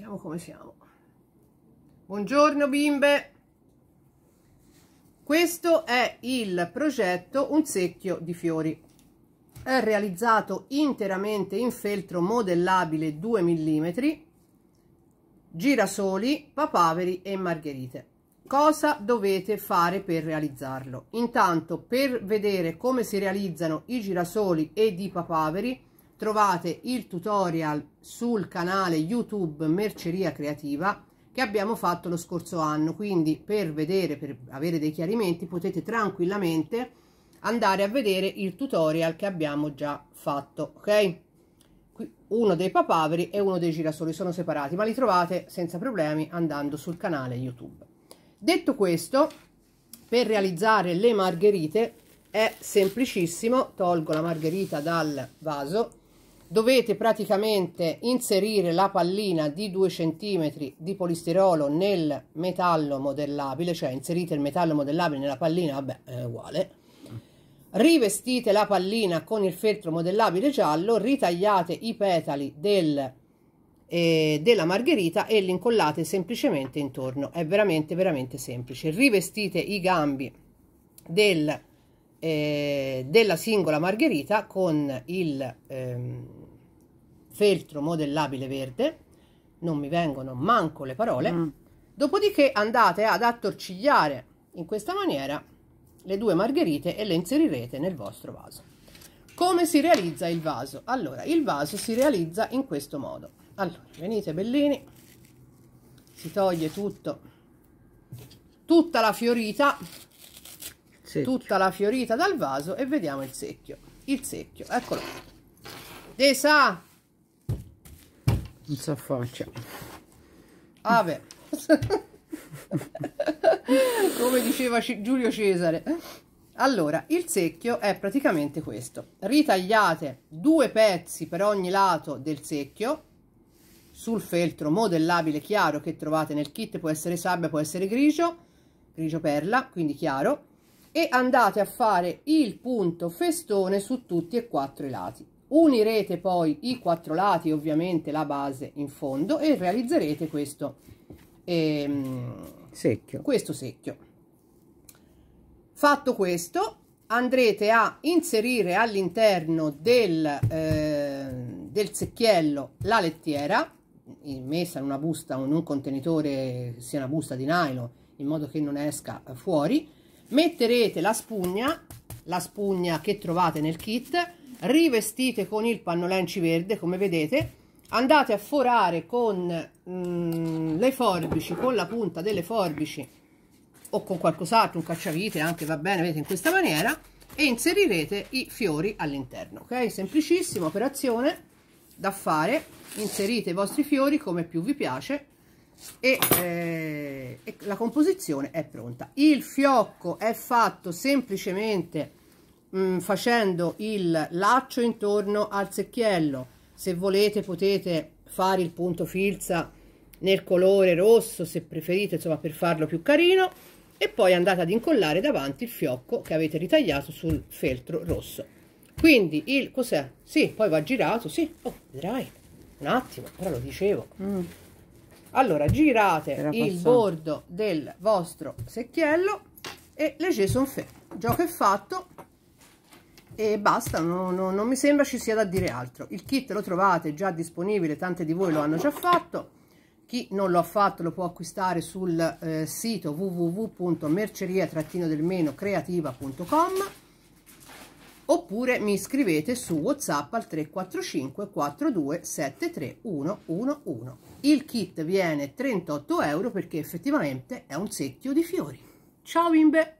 Siamo come siamo. Buongiorno bimbe! Questo è il progetto Un secchio di fiori. È realizzato interamente in feltro modellabile 2 mm, girasoli, papaveri e margherite. Cosa dovete fare per realizzarlo? Intanto, per vedere come si realizzano i girasoli ed i papaveri, trovate il tutorial sul canale YouTube Merceria Creativa che abbiamo fatto lo scorso anno, quindi per vedere, per avere dei chiarimenti potete tranquillamente andare a vedere il tutorial che abbiamo già fatto, ok? Uno dei papaveri e uno dei girasoli sono separati, ma li trovate senza problemi andando sul canale YouTube. Detto questo, per realizzare le margherite è semplicissimo, tolgo la margherita dal vaso dovete praticamente inserire la pallina di 2 cm di polistirolo nel metallo modellabile, cioè inserite il metallo modellabile nella pallina, vabbè, è uguale. Rivestite la pallina con il feltro modellabile giallo, ritagliate i petali del, eh, della margherita e li incollate semplicemente intorno. È veramente, veramente semplice. Rivestite i gambi del eh, della singola margherita con il ehm, feltro modellabile verde, non mi vengono manco le parole, mm. dopodiché andate ad attorcigliare in questa maniera le due margherite e le inserirete nel vostro vaso. Come si realizza il vaso? Allora, il vaso si realizza in questo modo. Allora, venite bellini, si toglie tutto, tutta la fiorita, secchio. tutta la fiorita dal vaso e vediamo il secchio. Il secchio, eccolo. Desa! non so affaccia ave come diceva C Giulio Cesare allora il secchio è praticamente questo ritagliate due pezzi per ogni lato del secchio sul feltro modellabile chiaro che trovate nel kit può essere sabbia può essere grigio grigio perla quindi chiaro e andate a fare il punto festone su tutti e quattro i lati unirete poi i quattro lati ovviamente la base in fondo e realizzerete questo ehm, secchio questo secchio fatto questo andrete a inserire all'interno del, eh, del secchiello la lettiera messa in una busta o in un contenitore sia una busta di nylon in modo che non esca fuori metterete la spugna la spugna che trovate nel kit rivestite con il pannolenci verde come vedete andate a forare con mh, mm, le forbici con la punta delle forbici o con qualcos'altro un cacciavite anche va bene vedete in questa maniera e inserirete i fiori all'interno ok semplicissima operazione da fare inserite i vostri fiori come più vi piace e, eh, e la composizione è pronta il fiocco è fatto semplicemente mh, mm, facendo il laccio intorno al secchiello se volete potete fare il punto filza nel colore rosso se preferite insomma per farlo più carino e poi andate ad incollare davanti il fiocco che avete ritagliato sul feltro rosso quindi il cos'è? sì poi va girato sì oh, vedrai un attimo però lo dicevo mm. allora girate il bordo del vostro secchiello e leggete un fe gioco è fatto e basta, no, no, non mi sembra ci sia da dire altro. Il kit lo trovate già disponibile, tante di voi lo hanno già fatto. Chi non lo ha fatto lo può acquistare sul eh, sito www.merceria-creativa.com oppure mi scrivete su WhatsApp al 345 4273 111. Il kit viene 38 euro perché effettivamente è un secchio di fiori. Ciao bimbe!